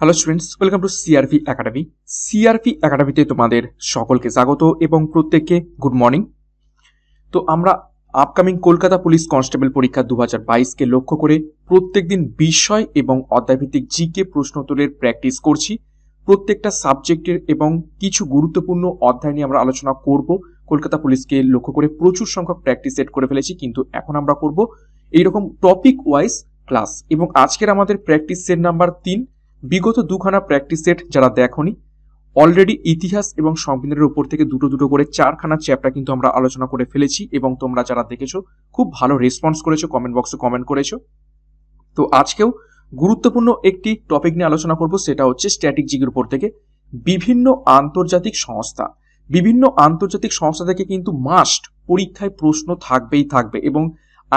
hello students welcome to CRP academy সিআরপি একাডেমিতে তোমাদের সকলকে স্বাগত এবং প্রত্যেককে গুড মর্নিং তো আমরা আপকামিং কলকাতা পুলিশ কনস্টেবল পরীক্ষা দু হাজার বাইশকে লক্ষ্য করে প্রত্যেকদিন বিষয় এবং অধ্যায়ভিত্তিক জিকে প্রশ্নোত্তরের প্র্যাকটিস করছি প্রত্যেকটা সাবজেক্টের এবং কিছু গুরুত্বপূর্ণ অধ্যায় নিয়ে আমরা আলোচনা করব কলকাতা পুলিশকে লক্ষ্য করে প্রচুর সংখ্যক প্র্যাকটিস সেট করে ফেলেছি কিন্তু এখন আমরা করব এইরকম টপিক ওয়াইজ ক্লাস এবং আজকের আমাদের প্র্যাকটিস সেট নাম্বার তিন বিগত দুখানা প্র্যাকটিস সেট যারা দেখনি অলরেডি ইতিহাস এবং সংবিধানের উপর থেকে দুটো দুটো করে চারখানা চ্যাপ্টার কিন্তু আমরা আলোচনা করে ফেলেছি এবং তোমরা যারা দেখেছো খুব ভালো রেসপন্স করেছো কমেন্ট বক্সে কমেন্ট করেছো তো আজকেও গুরুত্বপূর্ণ একটি টপিক নিয়ে আলোচনা করব সেটা হচ্ছে স্ট্যাটিক জিকের উপর থেকে বিভিন্ন আন্তর্জাতিক সংস্থা বিভিন্ন আন্তর্জাতিক সংস্থা থেকে কিন্তু মাস্ট পরীক্ষায় প্রশ্ন থাকবেই থাকবে এবং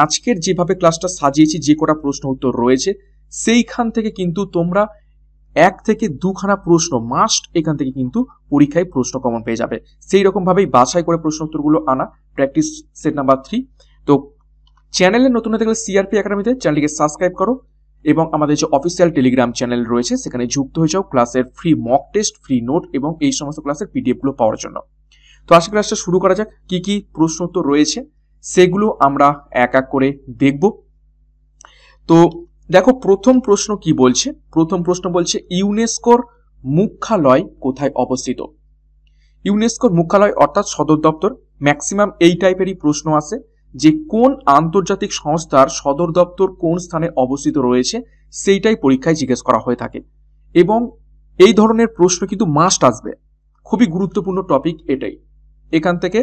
আজকের যেভাবে ক্লাসটা সাজিয়েছি যে কটা প্রশ্ন উত্তর রয়েছে সেইখান থেকে কিন্তু তোমরা এক থেকে দুখানা প্রশ্ন মাস্ট এখান থেকে কিন্তু পরীক্ষায় প্রশ্ন কমন পেয়ে যাবে সেই রকমভাবেই বাছাই করে প্রশ্ন উত্তরগুলো আনা প্র্যাকটিস সেট নাম্বার থ্রি তো চ্যানেলে নতুন হতে গেলে সিআরপি একাডেমিতে চ্যানেলটিকে সাবস্ক্রাইব করো এবং আমাদের যে অফিসিয়াল টেলিগ্রাম চ্যানেল রয়েছে সেখানে যুক্ত হয়ে যাও ক্লাসের free mock test free note এবং এই সমস্ত ক্লাসের পিডিএফগুলো পাওয়ার জন্য তো আজকে ক্লাসটা শুরু করা যাক কি কি প্রশ্ন উত্তর রয়েছে সেগুলো আমরা এক এক করে দেখব তো দেখো প্রথম প্রশ্ন কি বলছে প্রথম প্রশ্ন বলছে ইউনেস্কোর মুখ্যালয় কোথায় অবস্থিত ইউনেস্কোর মুখ্যালয় অর্থাৎ সদর দপ্তর ম্যাক্সিমাম এই টাইপেরই প্রশ্ন আছে যে কোন আন্তর্জাতিক সংস্থার সদর দপ্তর কোন স্থানে অবস্থিত রয়েছে সেইটাই পরীক্ষায় জিজ্ঞেস করা হয়ে থাকে এবং এই ধরনের প্রশ্ন কিন্তু মাস্ট আসবে খুবই গুরুত্বপূর্ণ টপিক এটাই এখান থেকে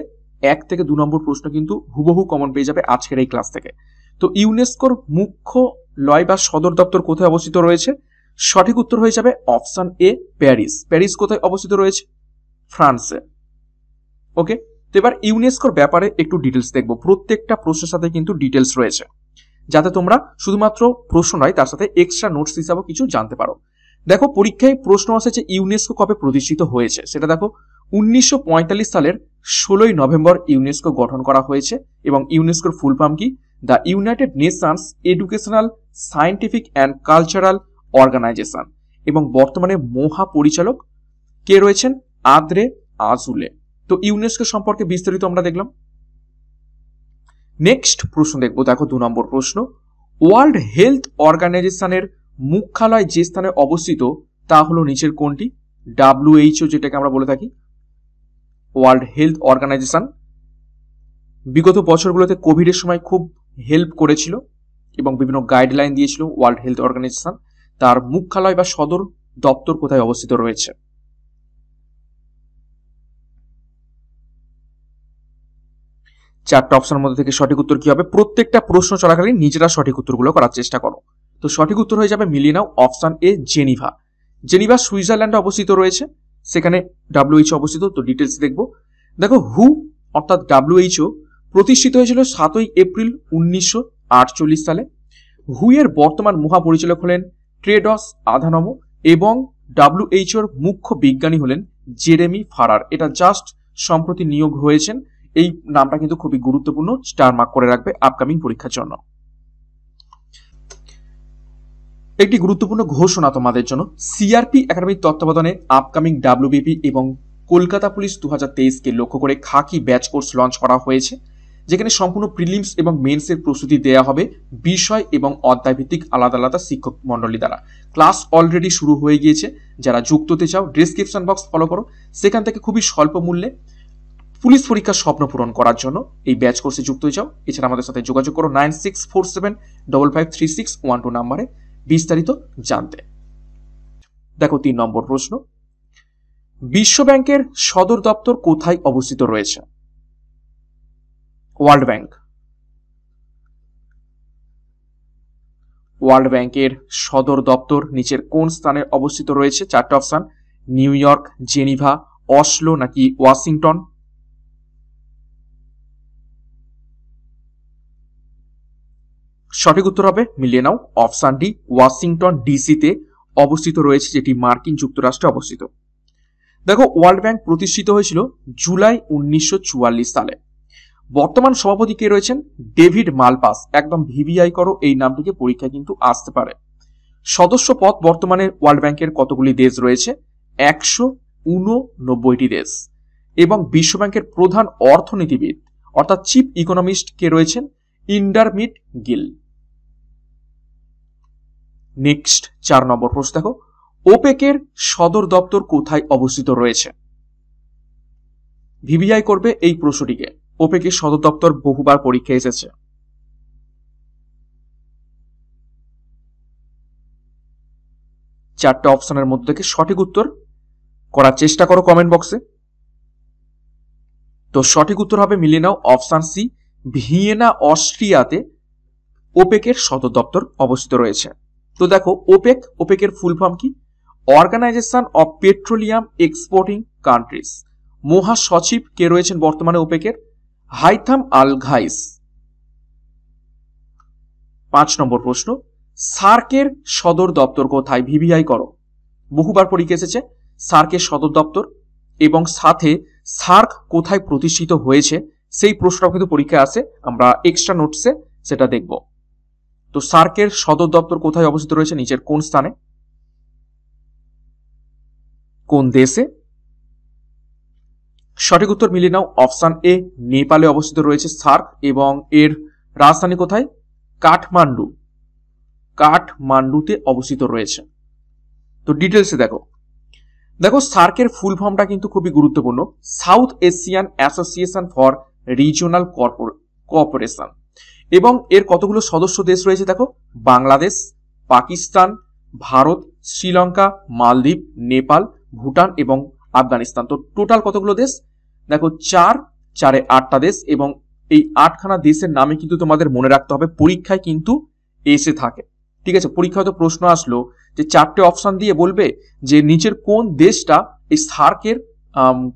এক থেকে দু নম্বর প্রশ্ন কিন্তু হুবহু কমন পেয়ে যাবে আজকের এই ক্লাস থেকে তো ইউনেস্কোর মুখ্য লয় বা সদর দপ্তর কোথায় অবস্থিত রয়েছে সঠিক উত্তর হয়ে যাবে অপশন এ প্যারিস প্যারিস কোথায় অবস্থিত রয়েছে ফ্রান্সে ওকে তো এবার ইউনেস্কোর ব্যাপারে একটু ডিটেলস দেখবো প্রত্যেকটা প্রশ্নের সাথে কিন্তু ডিটেলস রয়েছে যাতে তোমরা শুধুমাত্র প্রশ্ন নয় তার সাথে এক্সট্রা নোটস হিসাবে কিছু জানতে পারো দেখো পরীক্ষায় প্রশ্ন আসে যে ইউনেস্কো কবে প্রতিষ্ঠিত হয়েছে সেটা দেখো উনিশশো সালের ষোলোই নভেম্বর ইউনেস্কো গঠন করা হয়েছে এবং ইউনেস্কোর ফুল পাম কি the United Nations Educational Scientific and Cultural Organization এবং বর্তমানে মহা পরিচালক কে রয়েছেন আদ্রে আজুলে তো ইউনেস্কো সম্পর্কে বিস্তারিত আমরা দেখলাম নেক্সট প্রশ্ন দেখবো দেখো দু নম্বর প্রশ্ন ওয়ার্ল্ড হেলথ অর্গানাইজেশনের মুখ্যালয় যে স্থানে অবস্থিত তা হলো নিচের কোনটি ডাব্লিউএইচও যেটাকে আমরা বলে থাকি ওয়ার্ল্ড হেলথ অর্গানাইজেশন বিগত বছরগুলোতে কোভিডের সময় খুব হেল্প করেছিল এবং বিভিন্ন গাইডলাইন দিয়েছিল ওয়ার্ল্ড হেলথ অর্গানাইজেশন তার মুখ্যালয় বা সদর দপ্তর কোথায় অবস্থিত রয়েছে চারটা অপশনের মধ্যে থেকে সঠিক উত্তর কি হবে প্রত্যেকটা প্রশ্ন চলাকালীন নিজেরা সঠিক উত্তরগুলো করার চেষ্টা করো তো সঠিক উত্তর হয়ে যাবে মিলিনাও অপশন এ জেনিভা জেনিভা সুইজারল্যান্ডে অবস্থিত রয়েছে সেখানে ডাব্লিউএইচ অবস্থিত তো ডিটেলস দেখবো দেখো হু অর্থাৎ ডাব্লিউএইচও প্রতিষ্ঠিত হয়েছিল সাতই এপ্রিল উনিশশো সালে হুইয়ের বর্তমান মহাপরিচালক হলেন ট্রেডস আধানম এবং ওর মুখ্য বিজ্ঞানী হলেন জেরেমি ফারার এটা জাস্ট সম্প্রতি নিয়োগ হয়েছেন এই নামটা কিন্তু খুবই গুরুত্বপূর্ণ স্টার মার্ক করে রাখবে আপকামিং পরীক্ষার জন্য একটি গুরুত্বপূর্ণ ঘোষণা তোমাদের জন্য সিআরপি একাডেমির তত্ত্বাবধানে আপকামিং ডাব্লিউবিপি এবং কলকাতা পুলিশ দু হাজার তেইশকে লক্ষ্য করে খাকি ব্যাচ কোর্স লঞ্চ করা হয়েছে যেখানে সম্পূর্ণ প্রিলিমস এবং মেন্সের প্রস্তুতি দেওয়া হবে বিষয় এবং অধ্যায়ভিত্তিক আলাদা আলাদা শিক্ষক মণ্ডলী দ্বারা ক্লাস অলরেডি শুরু হয়ে গিয়েছে যারা যুক্ত হতে চাও ডিসক্রিপশন বক্স ফলো করো সেখান থেকে খুবই স্বল্প মূল্যে পুলিশ পরীক্ষার স্বপ্ন পূরণ করার জন্য এই ব্যাচ কোর্সে যুক্ত হয়ে যাও এছাড়া আমাদের সাথে যোগাযোগ করো nine six four seven double five three six one two নাম্বারে বিস্তারিত জানতে দেখো তিন নম্বর প্রশ্ন বিশ্ব ব্যাংকের সদর দপ্তর কোথায় অবস্থিত রয়েছে ওয়ার্ল্ড ব্যাংক ওয়ার্ল্ড ব্যাংকের সদর দপ্তর নিচের কোন স্থানে অবস্থিত রয়েছে চারটে option New York Geneva Oslo নাকি ওয়াশিংটন সঠিক উত্তর হবে মিলিয়ে নাও অপশান ডি ওয়াশিংটন ডিসিতে অবস্থিত রয়েছে যেটি মার্কিন যুক্তরাষ্ট্রে অবস্থিত দেখো ওয়ার্ল্ড ব্যাংক প্রতিষ্ঠিত হয়েছিল জুলাই উনিশশো সালে বর্তমান সভাপতি কে রয়েছেন ডেভিড মালপাস একদম ভিভিআই করো এই নামটিকে পরীক্ষায় কিন্তু আসতে পারে সদস্য পদ বর্তমানে ওয়ার্ল্ড ব্যাংকের কতগুলি দেশ রয়েছে একশো উননব্বইটি দেশ এবং বিশ্বব্যাংকের প্রধান অর্থনীতিবিদ অর্থাৎ চিফ ইকোনমিস্ট কে রয়েছেন ইন্ডারমিট গিল নেক্সট চার নম্বর প্রশ্ন দেখো ওপেকের সদর দপ্তর কোথায় অবস্থিত রয়েছে ভিভিআই করবে এই প্রশ্নটিকে ওপেকের সদর দপ্তর বহুবার পরীক্ষা এসেছে চারটে অপশনের মধ্যে থেকে সঠিক উত্তর করার চেষ্টা করো কমেন্ট বক্সে তো সঠিক উত্তর হবে মিলে নাও অপশান সি ভিয়েনা অস্ট্রিয়াতে ওপেকের সদর দপ্তর অবস্থিত রয়েছে তো দেখো ওপেক ওপেকের ফুল ফর্ম কি Organization of Petroleum Exporting Countries মহাসচিব কে রয়েছেন বর্তমানে ওপেকের হাইথাম আল ঘাইস পাঁচ নম্বর প্রশ্ন সার্কের সদর দপ্তর কোথায় ভিভিআই করো বহুবার পরীক্ষা এসেছে সার্কের সদর দপ্তর এবং সাথে সার্ক কোথায় প্রতিষ্ঠিত হয়েছে সেই প্রশ্ন কিন্তু পরীক্ষায় আছে আমরা এক্সট্রা নোটসে সেটা দেখব তো সার্কের সদর দপ্তর কোথায় অবস্থিত রয়েছে নিচের কোন স্থানে কোন দেশে সঠিক উত্তর মিলিয়ে নাও অপশান এ নেপালে অবস্থিত রয়েছে সার্ক এবং এর রাজধানী কোথায় কাঠমান্ডু কাঠমান্ডুতে অবস্থিত রয়েছে তো ডিটেলসে দেখো দেখো সার্কের ফুল ফর্মটা কিন্তু খুবই গুরুত্বপূর্ণ South Asian Association for Regional Corporation এবং এর কতগুলো সদস্য দেশ রয়েছে দেখো বাংলাদেশ পাকিস্তান ভারত শ্রীলঙ্কা মালদ্বীপ নেপাল ভুটান এবং আফগানিস্তান তো টোটাল কতগুলো দেশ দেখো চার চারে আটটা দেশ এবং এই আটখানা দেশের নামে কিন্তু তোমাদের মনে রাখতে হবে পরীক্ষায় কিন্তু এসে থাকে ঠিক আছে পরীক্ষায় তো প্রশ্ন আসলো যে চারটে অপশান দিয়ে বলবে যে নিচের কোন দেশটা এই সার্কের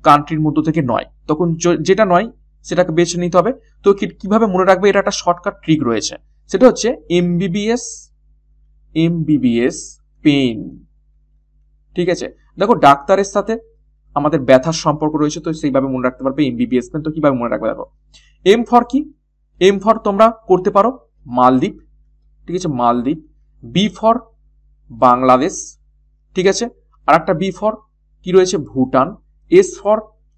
কান্ট্রির মধ্য থেকে নয় তখন যেটা নয় সেটাকে বেছে নিতে হবে তো কিভাবে মনে রাখবে এটা একটা শর্টকাট ট্রিক রয়েছে সেটা হচ্ছে এমবিবিএস এমবিবিএস পেন ঠিক আছে দেখো ডাক্তারের সাথে আমাদের ব্যথার সম্পর্ক রয়েছে তো সেইভাবে মনে রাখতে পারবে এমবিবিএস পেন তো কিভাবে মনে রাখবে দেখো এম ফর কি এম ফর তোমরা করতে পারো মালদ্বীপ ঠিক আছে মালদ্বীপ বি ফর বাংলাদেশ ঠিক আছে আর একটা বি ফর কি রয়েছে Bhutan S for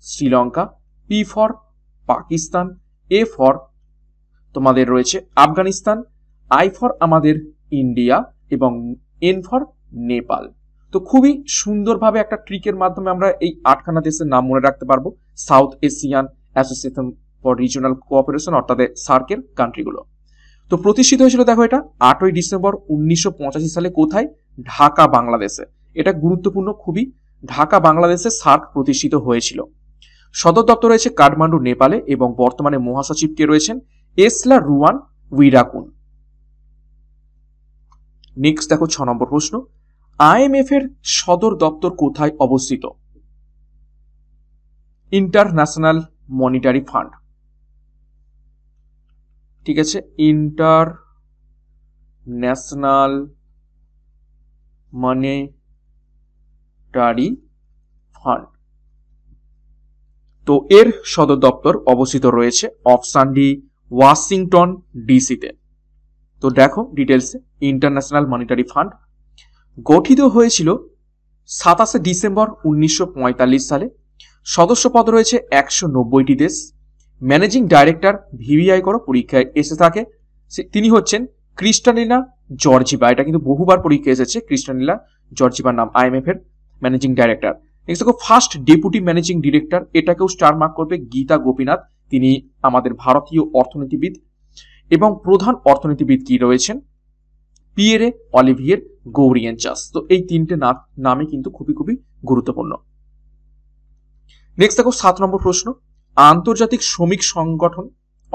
Sri Lanka P for Pakistan A for তোমাদের রয়েছে আফগানিস্তান আই ফর আমাদের ইন্ডিয়া এবং এন ফর নেপাল তো খুবই সুন্দরভাবে একটা ট্রিকের মাধ্যমে আমরা এই আটখানা দেশের নাম মনে রাখতে পারবো South Asian Association for Regional Cooperation অর্থাৎ সার্কের কান্ট্রিগুলো তো প্রতিষ্ঠিত হয়েছিল দেখো এটা আটই ডিসেম্বর উনিশশো সালে কোথায় ঢাকা বাংলাদেশে এটা গুরুত্বপূর্ণ খুবই ঢাকা বাংলাদেশে সার্ক প্রতিষ্ঠিত হয়েছিল সদর দপ্তর রয়েছে কাঠমান্ডু নেপালে এবং বর্তমানে মহাসচিব কে রয়েছেন এসলা রুয়ান উইরাকুন নেক্সট দেখো ছ নম্বর প্রশ্ন আইএমএফ এর সদর দপ্তর কোথায় অবস্থিত ইন্টারন্যাশনাল মনিটারি ফান্ড ঠিক আছে ইন্টার ন্যাশনাল মনিটারি ফান্ড তো এর সদর দপ্তর অবস্থিত রয়েছে অপশান ডি ওয়াশিংটন ডিসিতে তো দেখো ডিটেলসে ইন্টারন্যাশনাল মনিটারি ফান্ড গঠিত হয়েছিল সাতাশে ডিসেম্বর উনিশশো সালে পদ রয়েছে একশো নব্বইটি দেশ ম্যানেজিং ডাইরেক্টর ভিভিআই করো পরীক্ষায় এসে থাকে তিনি হচ্ছেন ক্রিস্টানিলা জর্জিবা এটা কিন্তু বহুবার পরীক্ষা এসেছে ক্রিস্টানিলা জর্জিবার নাম আইএমএফ এর ম্যানেজিং ডাইরেক্টর নেক্সট দেখো ফার্স্ট ডেপুটি ম্যানেজিং ডিরেক্টর এটাকেও স্টার মার্ক করবে গীতা গোপীনাথ তিনি আমাদের ভারতীয় অর্থনীতিবিদ এবং প্রধান অর্থনীতিবিদ কি রয়েছেন পিয়েরে অলিভিয়ের গৌরী অ্যান্ড চাস তো এই তিনটে নামে কিন্তু খুবই খুবই গুরুত্বপূর্ণ নেক্সট দেখো সাত নম্বর প্রশ্ন আন্তর্জাতিক শ্রমিক সংগঠন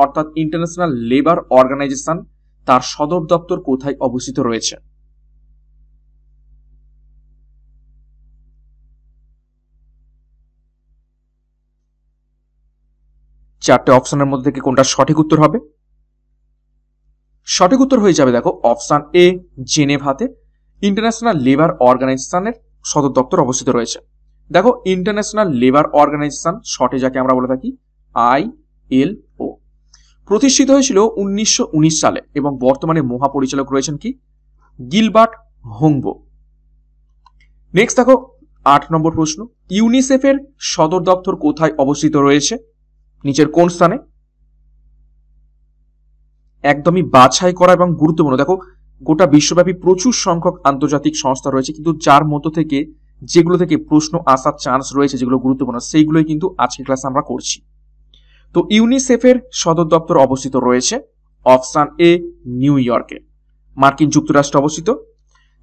অর্থাৎ ইন্টারন্যাশনাল লেবার অর্গানাইজেশন তার সদর দপ্তর কোথায় অবস্থিত রয়েছে চারটে অপশনের মধ্যে থেকে কোনটা সঠিক উত্তর হবে সঠিক উত্তর হয়ে যাবে দেখো অপশান এ জেনেভাতে ইন্টারন্যাশনাল লেবার অর্গানাইজেশনের সদর দপ্তর অবস্থিত রয়েছে দেখো ইন্টারন্যাশনাল লেবার অর্গানাইজেশন শর্টে যাকে আমরা বলে থাকি আই এল ও প্রতিষ্ঠিত হয়েছিল উনিশশো সালে এবং বর্তমানে মহাপরিচালক রয়েছেন কি গিলবার্ট হোংবো নেক্সট দেখো আট নম্বর প্রশ্ন ইউনিসেফের সদর দপ্তর কোথায় অবস্থিত রয়েছে নিচের কোন স্থানে একদমই বাছাই করা এবং গুরুত্বপূর্ণ দেখো গোটা বিশ্বব্যাপী প্রচুর সংখ্যক আন্তর্জাতিক সংস্থা রয়েছে কিন্তু যার মধ্য থেকে যেগুলো থেকে প্রশ্ন আসার চান্স রয়েছে যেগুলো গুরুত্বপূর্ণ সেইগুলোই কিন্তু আজকের ক্লাসে আমরা করছি তো ইউনিসেফের সদর দপ্তর অবস্থিত রয়েছে অপশান এ নিউ ইয়র্কে মার্কিন যুক্তরাষ্ট্র অবস্থিত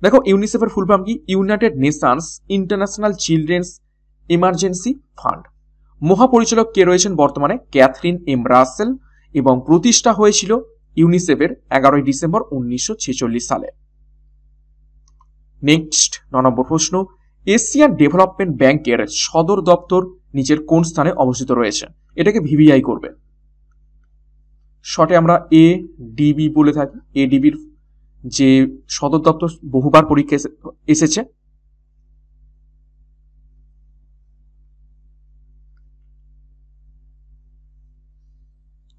দেখো ইউনিসেফের ফুল ফর্ম কি United Nations International Children's Emergency Fund মহাপরিচালক কে রয়েছেন বর্তমানে ক্যাথরিন এম রাসেল এবং প্রতিষ্ঠা হয়েছিল ইউনিসেফের এগারোই ডিসেম্বর উনিশশো সালে নেক্সট ন নম্বর প্রশ্ন এশিয়ান ডেভেলপমেন্ট ব্যাংকের সদর দপ্তর নিচের কোন স্থানে অবস্থিত রয়েছে এটাকে ভিভিআই করবে শর্টে আমরা এ ডিবি বলে থাকি এডিবির যে সদর দপ্তর বহুবার পরীক্ষা এসেছে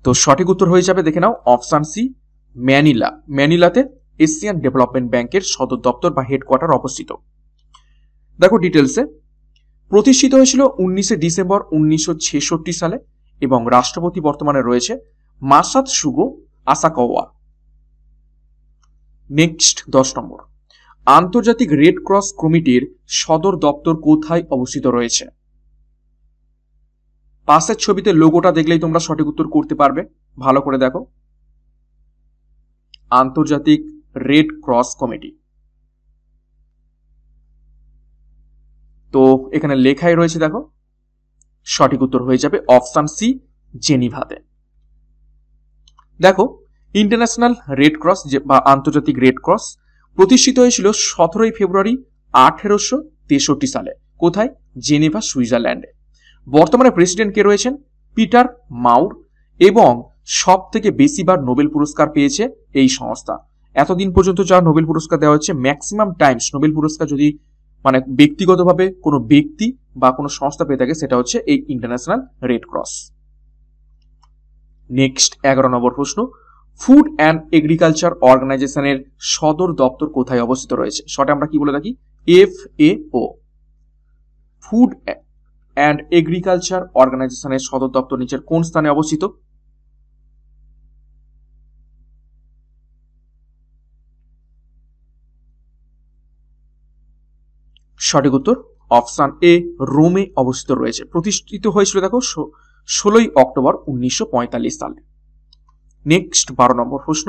তো সঠিক উত্তর হয়ে যাবে দেখে নাও অপশান সি ম্যানিলা ম্যানিলাতে এশিয়ান ডেভেলপমেন্ট ব্যাংকের সদর দপ্তর বা হেডকোয়ার্টার অবস্থিত দেখো ডিটেলসে প্রতিষ্ঠিত হয়েছিল উনিশে ডিসেম্বর উনিশশো সালে এবং রাষ্ট্রপতি বর্তমানে রয়েছে মাসাদ সুগো আসাকওয়া নেক্সট দশ নম্বর আন্তর্জাতিক রেড ক্রস কমিটির সদর দপ্তর কোথায় অবস্থিত রয়েছে পাশের ছবিতে লোগোটা দেখলেই তোমরা সঠিক উত্তর করতে পারবে ভালো করে দেখো আন্তর্জাতিক রেড ক্রস কমিটি তো এখানে লেখাই রয়েছে দেখো সঠিক উত্তর হয়ে যাবে অপশান সি জেনিভাতে দেখো ইন্টারন্যাশনাল রেড ক্রস বা আন্তর্জাতিক রেড ক্রস প্রতিষ্ঠিত হয়েছিল সতেরোই ফেব্রুয়ারি আঠেরোশো তেষট্টি সালে কোথায় জেনেভা সুইজারল্যান্ডে বর্তমানে প্রেসিডেন্ট কে রয়েছেন পিটার মাউর এবং সব থেকে বেশিবার নোবেল পুরস্কার পেয়েছে এই সংস্থা এতদিন পর্যন্ত যা নোবেল পুরস্কার দেওয়া হচ্ছে ম্যাক্সিমাম টাইমস নোবেল পুরস্কার যদি মানে ব্যক্তিগতভাবে কোনো ব্যক্তি বা কোনো সংস্থা পেয়ে থাকে সেটা হচ্ছে এই ইন্টারন্যাশনাল রেড ক্রস নেক্সট এগারো নম্বর প্রশ্ন ফুড অ্যান্ড এগ্রিকালচার অর্গানাইজেশনের সদর দপ্তর কোথায় অবস্থিত রয়েছে শর্টে আমরা কি বলে থাকি F A O food and agriculture অর্গানাইজেশনের সদর দপ্তর নিচের কোন স্থানে অবস্থিত সঠিক উত্তর অপশান এ রোমে অবস্থিত রয়েছে প্রতিষ্ঠিত হয়েছিল দেখো ষোলোই অক্টোবর উনিশশো সালে নেক্সট বারো নম্বর প্রশ্ন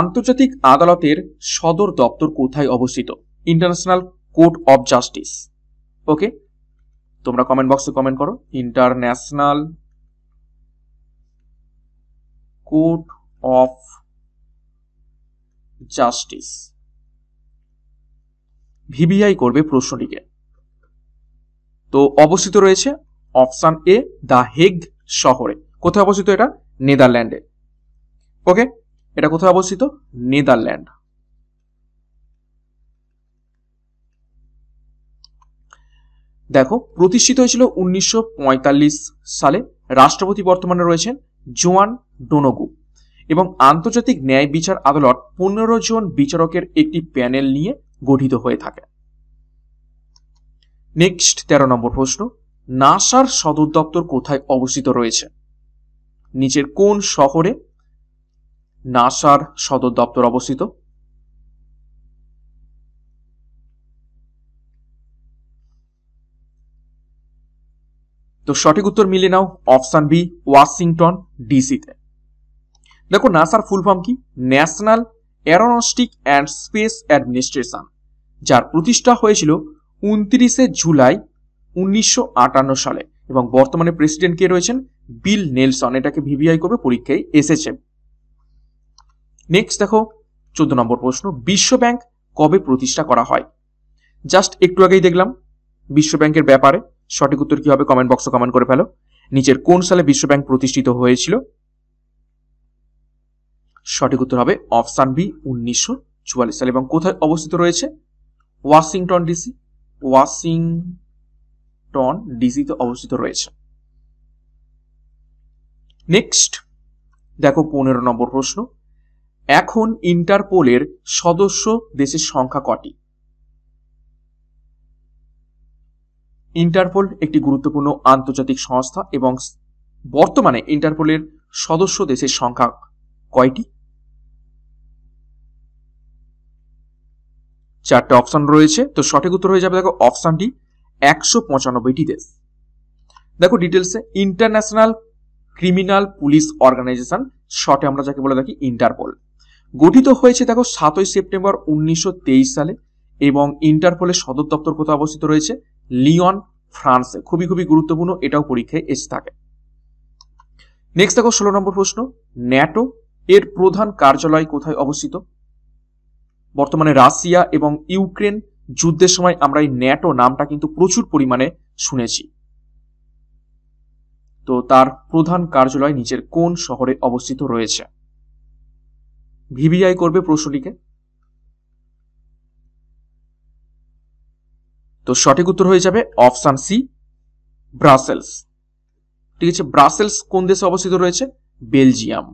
আন্তর্জাতিক আদালতের সদর দপ্তর কোথায় অবস্থিত International Court of Justice okay তোমরা কমেন্ট বক্সে কমেন্ট করো ইন্টারন্যাশনাল কোর্ট অফ জাস্টিস ভিবিআই করবে প্রশ্নটিকে তো অবস্থিত রয়েছে অপশান এ দ্য হেগ শহরে কোথায় অবস্থিত এটা নেদারল্যান্ডে ওকে এটা কোথায় অবস্থিত নেদারল্যান্ড দেখো প্রতিষ্ঠিত হয়েছিল উনিশশো সালে রাষ্ট্রপতি বর্তমানে রয়েছেন জোয়ান ডোনোগু এবং আন্তর্জাতিক ন্যায় বিচার আদালত পনেরো জন বিচারকের একটি প্যানেল নিয়ে গঠিত হয়ে থাকে নেক্সট তেরো নম্বর প্রশ্ন নাসার সদর দপ্তর কোথায় অবস্থিত রয়েছে নিচের কোন শহরে নাসার সদর দপ্তর অবস্থিত তো সঠিক উত্তর মিলে নাও অপশান বি ওয়াশিংটন ডিসিতে দেখো নাসার ফুল ফর্ম কি National Aeronautics and Space Administration যার প্রতিষ্ঠা হয়েছিল উনত্রিশে জুলাই উনিশশো সালে এবং বর্তমানে প্রেসিডেন্ট কে রয়েছেন বিল নেলসন এটাকে ভিভিআই করবে পরীক্ষায় এসেছে নেক্সট দেখো চোদ্দ নম্বর প্রশ্ন বিশ্ব ব্যাংক কবে প্রতিষ্ঠা করা হয় জাস্ট একটু আগেই দেখলাম বিশ্ব ব্যাংকের ব্যাপারে সঠিক উত্তর কি হবে কমেন্ট বক্সে কমেন্ট করে ফেলো নিচের কোন সালে বিশ্বব্যাংক প্রতিষ্ঠিত হয়েছিল সঠিক উত্তর হবে অপশান বি উনিশশো চুয়াল্লিশ সালে এবং কোথায় অবস্থিত রয়েছে ওয়াশিংটন ডিসি ওয়াশিংটন ডিসিতে অবস্থিত রয়েছে নেক্সট দেখো পনেরো নম্বর প্রশ্ন এখন ইন্টারপোলের সদস্য দেশের সংখ্যা কটি ইন্টারপোল একটি গুরুত্বপূর্ণ আন্তর্জাতিক সংস্থা এবং বর্তমানে ইন্টারপোলের সদস্য দেশের সংখ্যা কয়টি চারটে অপশন রয়েছে তো সঠিক উত্তর হয়ে যাবে দেখো অপশনটি একশো পঁচানব্বইটি দেশ দেখো ডিটেলসে ইন্টারন্যাশনাল ক্রিমিনাল পুলিশ অর্গানাইজেশন শর্টে আমরা যাকে বলে থাকি ইন্টারপোল গঠিত হয়েছে দেখো সাতই সেপ্টেম্বর উনিশশো সালে এবং ইন্টারপোলের সদর দপ্তর কোথায় অবস্থিত রয়েছে লিওন ফ্রান্স খুবই খুবই গুরুত্বপূর্ণ এটাও পরীক্ষায় এসে থাকে নেক্সট দেখো ষোলো নম্বর প্রশ্ন ন্যাটো এর প্রধান কার্যালয় কোথায় অবস্থিত বর্তমানে রাশিয়া এবং ইউক্রেন যুদ্ধের সময় আমরা এই ন্যাটো নামটা কিন্তু প্রচুর পরিমাণে শুনেছি তো তার প্রধান কার্যালয় নিচের কোন শহরে অবস্থিত রয়েছে ভিভিআই করবে প্রশ্নটিকে তো সঠিক উত্তর হয়ে যাবে অপশান সি ব্রাসেলস ঠিক আছে ব্রাসেলস কোন দেশে অবস্থিত রয়েছে বেলজিয়াম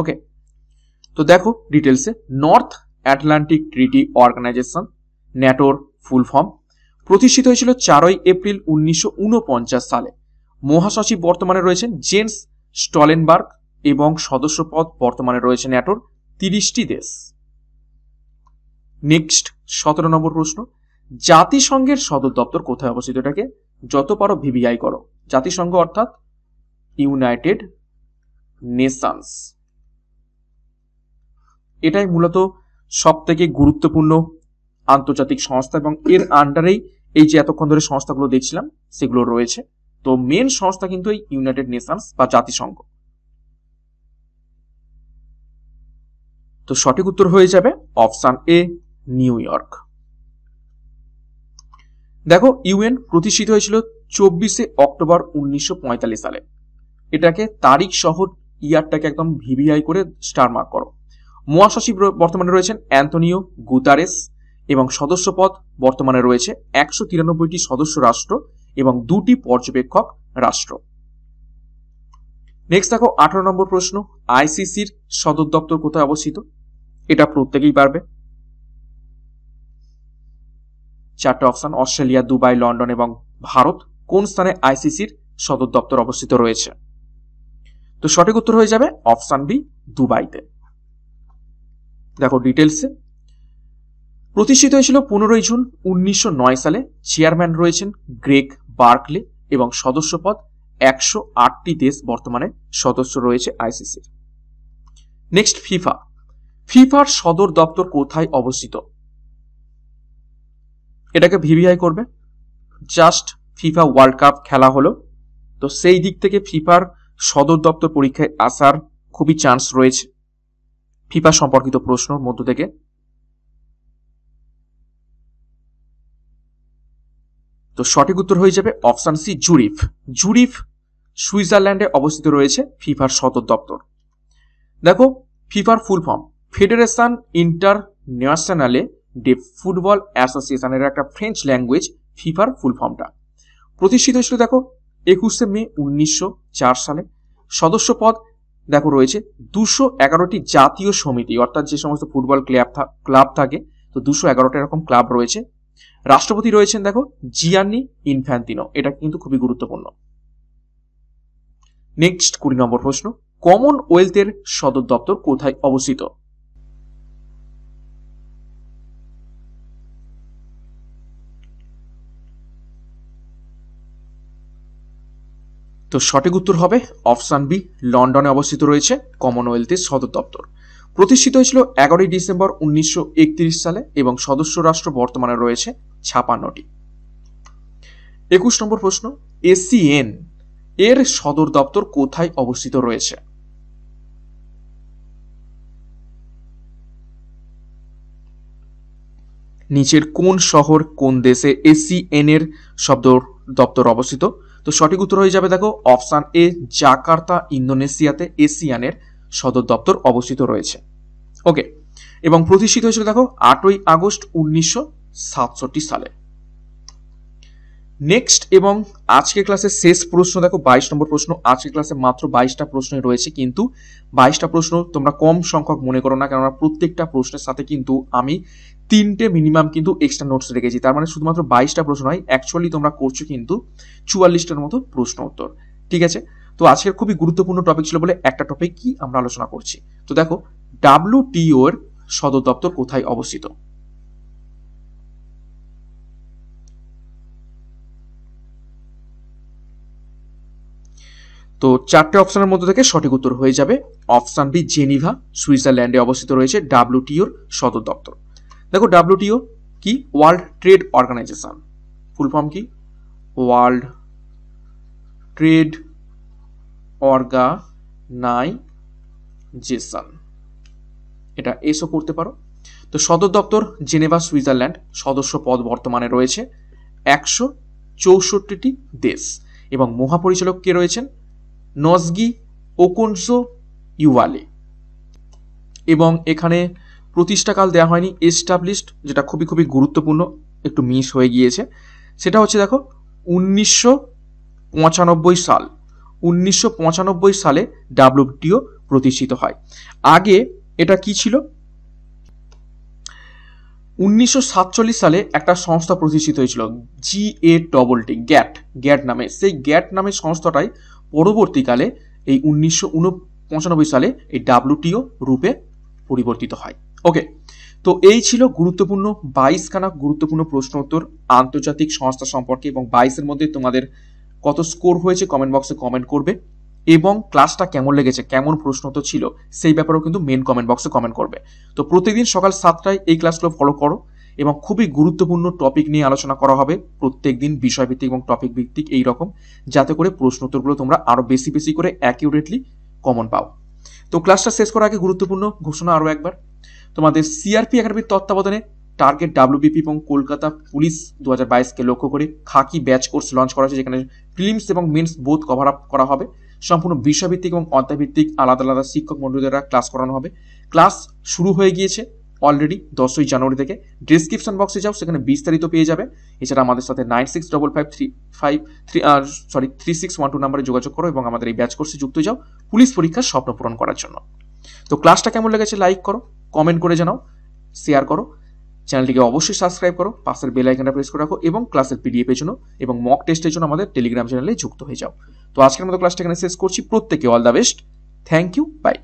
ওকে তো দেখো ডিটেলসে নর্থ অ্যাটলান্টিক ট্রিটি অর্গানাইজেশন ন্যাটোর ফুল ফর্ম প্রতিষ্ঠিত হয়েছিল চারই এপ্রিল উনিশশো সালে মহাসচিব বর্তমানে রয়েছেন জেন্স স্টলেনবার্গ এবং সদস্যপদ বর্তমানে রয়েছে ন্যাটোর তিরিশটি দেশ নেক্সট সতেরো নম্বর প্রশ্ন জাতিসংঘের সদর দপ্তর কোথায় অবস্থিত এটাকে যত পারো ভিভিআই করো জাতিসংঘ অর্থাৎ ইউনাইটেড নেশনস এটাই মূলত সব থেকে গুরুত্বপূর্ণ আন্তর্জাতিক সংস্থা এবং এর আন্ডারেই এই যে এতক্ষণ ধরে সংস্থাগুলো দেখছিলাম সেগুলো রয়েছে তো মেন সংস্থা কিন্তু এই ইউনাইটেড নেশনস বা জাতিসংঘ তো সঠিক উত্তর হয়ে যাবে অপশান এ নিউ ইয়র্ক দেখো ইউএন প্রতিষ্ঠিত হয়েছিল চব্বিশে অক্টোবর উনিশশো সালে এটাকে তারিখ সহ ইয়ারটাকে একদম ভিভিআই করে স্টার মার্ক করো মহাসচিব বর্তমানে রয়েছেন অ্যান্থনিও গুতারেস এবং সদস্য পদ বর্তমানে রয়েছে একশো তিরানব্বইটি সদস্য রাষ্ট্র এবং দুটি পর্যবেক্ষক রাষ্ট্র নেক্সট দেখো আঠারো নম্বর প্রশ্ন আইসিসির সদর দপ্তর কোথায় অবস্থিত এটা প্রত্যেকেই পারবে চারটে অপশান অস্ট্রেলিয়া দুবাই লন্ডন এবং ভারত কোন স্থানে আইসিসির সদর দপ্তর অবস্থিত রয়েছে তো সঠিক উত্তর হয়ে যাবে অপশান বি দুবাইতে দেখো ডিটেলসে প্রতিষ্ঠিত হয়েছিল পনেরোই জুন উনিশশো সালে চেয়ারম্যান রয়েছেন গ্রেগ বার্কলে এবং সদস্য পদ একশো আটটি দেশ বর্তমানে সদস্য রয়েছে আইসিসির নেক্সট ফিফা ফিফার সদর দপ্তর কোথায় অবস্থিত এটাকে ভিভিআই করবে জাস্ট ফিফা ওয়ার্ল্ড কাপ খেলা হলো তো সেই দিক থেকে ফিফার সদর দপ্তর পরীক্ষায় আসার খুবই চান্স রয়েছে ফিফা সম্পর্কিত প্রশ্নর মধ্য থেকে তো সঠিক উত্তর হয়ে যাবে অপশান সি জুরিফ জুরিফ সুইজারল্যান্ডে অবস্থিত রয়েছে ফিফার সদর দপ্তর দেখো ফিফার full form Federation Internationale de Football অ্যাসোসিয়েশনের একটা ফ্রেঞ্চ ল্যাঙ্গুয়েজ ফিফার ফুল ফর্মটা প্রতিষ্ঠিত হয়েছিল দেখো একুশে মে উনিশশো সালে সদস্য পদ দেখো রয়েছে দুশো এগারোটি জাতীয় সমিতি অর্থাৎ যে সমস্ত ফুটবল ক্লাব ক্লাব থাকে তো দুশো এগারোটা এরকম ক্লাব রয়েছে রাষ্ট্রপতি রয়েছেন দেখো জিয়ানি ইনফ্যান্তিনো এটা কিন্তু খুবই গুরুত্বপূর্ণ নেক্সট কুড়ি নম্বর প্রশ্ন কমনওয়েলথের সদর দপ্তর কোথায় অবস্থিত তো সঠিক উত্তর হবে অপশান বি লন্ডনে অবস্থিত রয়েছে কমনওয়েলথের সদর দপ্তর প্রতিষ্ঠিত হয়েছিল এগারোই ডিসেম্বর উনিশশো সালে এবং সদস্য রাষ্ট্র বর্তমানে রয়েছে ছাপান্নটি একুশ নম্বর প্রশ্ন এসিএন এর সদর দপ্তর কোথায় অবস্থিত রয়েছে নিচের কোন শহর কোন দেশে এসিএন এর সদর দপ্তর অবস্থিত তো সঠিক উত্তর হয়ে যাবে দেখো অপশান এ জাকার্তা ইন্দোনেশিয়াতে এসিয়ানের সদর দপ্তর অবস্থিত রয়েছে ওকে এবং প্রতিষ্ঠিত হয়েছিল দেখো আটই আগস্ট উনিশশো সালে নেক্সট এবং আজকে ক্লাসের শেষ প্রশ্ন দেখো বাইশ নম্বর প্রশ্ন আজকে ক্লাসে মাত্র বাইশটা প্রশ্নই রয়েছে কিন্তু বাইশটা প্রশ্ন তোমরা কম সংখ্যক মনে করো না কেননা প্রত্যেকটা প্রশ্নের সাথে কিন্তু আমি তিনটে মিনিমাম কিন্তু এক্সট্রা নোটস রেখেছি তার মানে শুধুমাত্র বাইশটা প্রশ্ন নয় অ্যাকচুয়ালি তোমরা করছো কিন্তু চুয়াল্লিশটার মতো প্রশ্ন উত্তর ঠিক আছে তো আজকের খুবই গুরুত্বপূর্ণ টপিক ছিল বলে একটা টপিক কি আমরা আলোচনা করছি তো দেখো ডাব্লিউটিও এর সদর দপ্তর কোথায় অবস্থিত তো চারটে অপশনের মধ্যে থেকে সঠিক উত্তর হয়ে যাবে অপশন বি জেনিভা সুইজারল্যান্ডে অবস্থিত রয়েছে ডাব্লিউটিওর সদর দপ্তর দেখো ডাব্লিউটিও কি World Trade Organization full form কি ওয়ার্ল্ড ট্রেড অর্গানাইজেশন এটা এসও করতে পারো তো সদর দপ্তর জেনেভা সুইজারল্যান্ড সদস্য পদ বর্তমানে রয়েছে একশো চৌষট্টিটি দেশ এবং মহাপরিচালক কে রয়েছেন নজগি ওকোনসো ইউয়ালে এবং এখানে প্রতিষ্ঠাকাল দেওয়া হয়নি এস্টাবলিশড যেটা খুবই খুবই গুরুত্বপূর্ণ একটু মিস হয়ে গিয়েছে সেটা হচ্ছে দেখো উনিশশো পঁচানব্বই সাল উনিশশো পঁচানব্বই সালে ডাব্লিউটিও প্রতিষ্ঠিত হয় আগে এটা কি ছিল উনিশশো সালে একটা সংস্থা প্রতিষ্ঠিত হয়েছিল জি এ ডবল টি গ্যাট গ্যাট নামে সেই গ্যাট নামে সংস্থাটাই পরবর্তীকালে এই উনিশশো সালে এই ডাব্লিউটিও রূপে পরিবর্তিত হয় ওকে তো এই ছিল গুরুত্বপূর্ণ খানা গুরুত্বপূর্ণ প্রশ্ন উত্তর আন্তর্জাতিক সংস্থা সম্পর্কে এবং বাইশের মধ্যে তোমাদের কত স্কোর হয়েছে কমেন্ট বক্সে কমেন্ট করবে এবং ক্লাসটা কেমন লেগেছে কেমন প্রশ্ন তো ছিল সেই ব্যাপারেও কিন্তু মেন কমেন্ট বক্সে কমেন্ট করবে তো প্রতিদিন সকাল সাতটায় এই ক্লাসগুলো ফলো করো এবং খুবই গুরুত্বপূর্ণ টপিক নিয়ে আলোচনা করা হবে প্রত্যেক দিন বিষয়ভিত্তিক এবং টপিক ভিত্তিক এই রকম যাতে করে প্রশ্ন উত্তরগুলো তোমরা আরও বেশি বেশি করে অ্যাকিউরেটলি কমন পাও তো ক্লাসটা শেষ করার আগে গুরুত্বপূর্ণ ঘোষণা আরও একবার তোমাদের সিআরপি একাডেমির তত্ত্বাবধানে টার্গেট ডাব্লিউবিপি এবং কলকাতা পুলিশ দু হাজার বাইশকে লক্ষ্য করে খাকি ব্যাচ কোর্স লঞ্চ করা হয়েছে যেখানে ফিল্মস এবং মেন্স বোধ কভার আপ করা হবে সম্পূর্ণ বিশ্বভিত্তিক এবং অন্তর্ভিত্তিক আলাদা আলাদা শিক্ষক মন্ডলী দ্বারা ক্লাস করানো হবে ক্লাস শুরু হয়ে গিয়েছে অলরেডি দশই জানুয়ারি থেকে ডিসক্রিপশন বক্সে যাও সেখানে বিস্তারিত পেয়ে যাবে এছাড়া আমাদের সাথে nine six double five three five three sorry three six one two নাম্বারে যোগাযোগ করো এবং আমাদের এই ব্যাচ কোর্সে যুক্ত যাও পুলিশ পরীক্ষার স্বপ্ন পূরণ করার জন্য তো ক্লাসটা কেমন লেগেছে লাইক করো কমেন্ট করে জানাও শেয়ার করো চ্যানেলটিকে অবশ্যই সাবস্ক্রাইব করো পাশের বেল আইকনটা প্রেস করে রাখো এবং ক্লাসের পিডিএফের জন্য এবং মক টেস্টের জন্য আমাদের টেলিগ্রাম চ্যানেলে যুক্ত হয়ে যাও তো আজকের মতো ক্লাসটা এখানে শেষ করছি প্রত্যেকে all the best thank you by